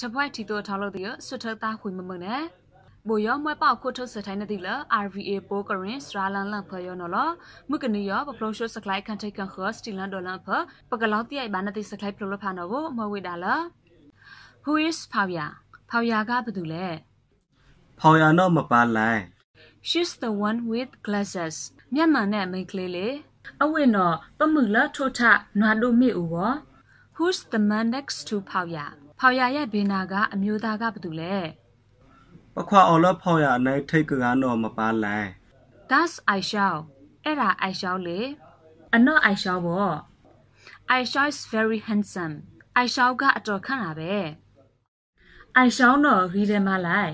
ချပွဲတီတိုထောင်းလို့တီရဆွထတာခွေမမနဲ့ဘူယောမွဲပေါခုထုတ်စထိုင်းနေတီလ RVA ပိုကရင်စရာလန်လန်ဖယောနော်လမုကနီယောပပလိုရှုစကလိုက်ခန်ထိတ်ကန်ခါစတီလန်ဒေါ်လန်ဖပကလောက်တိအိုင်ဘာနတိစကလိုက်ပလိုလဖာနော်ကိုမဝေတာလ Who is ဖောင်ယာဖောင်ယာကဘာတူလဲဖောင်ယာတော့မပါလိုင်း She's the one with glasses မြန်မာနဲ့မိန်းကလေးလေအဝင်းတော့ပမှုလထိုထနွားတို့မိဦးဝ Who's the man next to ဖောင်ယာဖောင်ရရဲ့ဘေနာကအမျိုးသားကဘသူလဲပခွာအော်လဖောင်ရအနိုင်ထိတ်ကကတော့မပါလိုင်း Das I shall အဲ့ဒါအိုင်ရှောင်းလေအနော်အိုင်ရှောင်းပေါ့အိုင်ရှောင်း is very handsome အိုင်ရှောင်းကအတော်ခန့်လာပဲအိုင်ရှောင်းတော့ရီးတယ်မလိုက်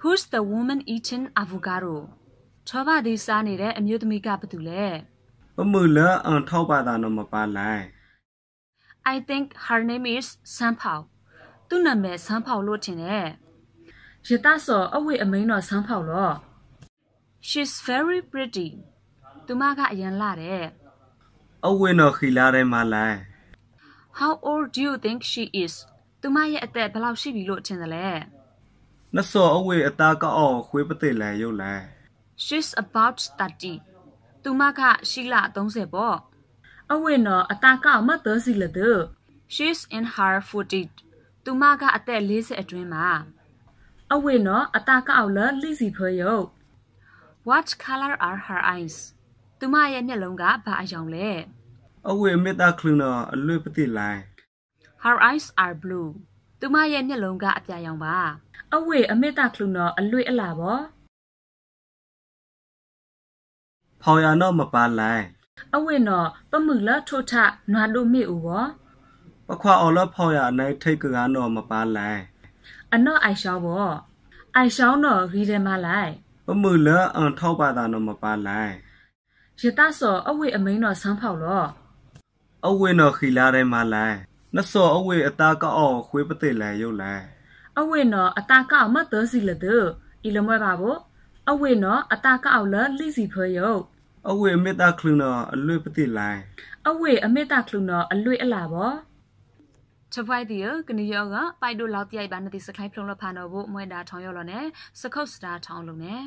Who's the woman eating avocado ထောပါဒီစားနေတဲ့အမျိုးသမီးကဘသူလဲမမူလအန်ထောက်ပါတာတော့မပါလိုက် I think her name is Sanphao သူ့နာမည် Sanphao လို့ထင်တယ်ရတဆော်အဝိအမိန်တော် Sanphao လို့ She's very pretty သူမကအရင်လာတယ်အဝိနော်ခီလာတယ်မလား How old do you think she is သူမရဲ့အသက်ဘယ်လောက်ရှိပြီလို့ထင်တယ်လဲနဆော်အဝိအသားကအော်ခွေးပသိလန်ရုပ်လန် She's about 30သူမကရှိလ30ပေါ့အဝင်းတော်အတာကောက်မတ်သစီလတဲ့ She's in her 40သူမကအသက်40အတွင်းမှာအဝင်းတော်အတာကောက်လလိစီဖွေယုတ် What color are her eyes သူမရဲ့မျက်လုံးကဘာအရောင်လဲအဝေမေတ္တာကလုနာအလွေပတိလိုင်း Her eyes are blue သူမရဲ့မျက်လုံးကအပြာရောင်ပါအဝေအမေတ္တာကလုနာအလွေအလာပေါ့ဖောင်ရနော့မပါလိုင်းအဝဲနော်ပမှုလထုထနွားတို့မေဦးဝပခွာအော်လဖောက်ရနိုင်ထိတ်ကကနော်မပါလိုင်းအနော်အိုင်ရှောင်းဘောအိုင်ရှောင်းနော်ရီတယ်မလိုက်ပမှုလအန်ထောက်ပါတာနော်မပါလိုင်းရတဆောအဝဲအမိန်နော်ဆန်းဖောက်လောအဝဲနော်ခီလာတယ်မလိုင်းနဆောအဝဲအသားကောက်ခွေးပသိလန်ရုပ်လန်အဝဲနော်အသားကောက်မတ်သစီလတဲ့ဤလမွဲပါဘောအဝဲနော်အသားကောက်လလိစီဖော်ရုပ်အဝေအမေတာခလုနအလွေပတိလိုင်းအဝေအမေတာခလုနအလွေအလာဘောချဖိုက်ဒီယကနီယောကပိုက်တို့လောက်ပြိုက်ပါနတိစခိုင်းဖလုံလဖာနော်ဘို့မွဲတာထောင်ရော်လော်နဲ့စခုတ်စတာထောင်လုံးနဲ့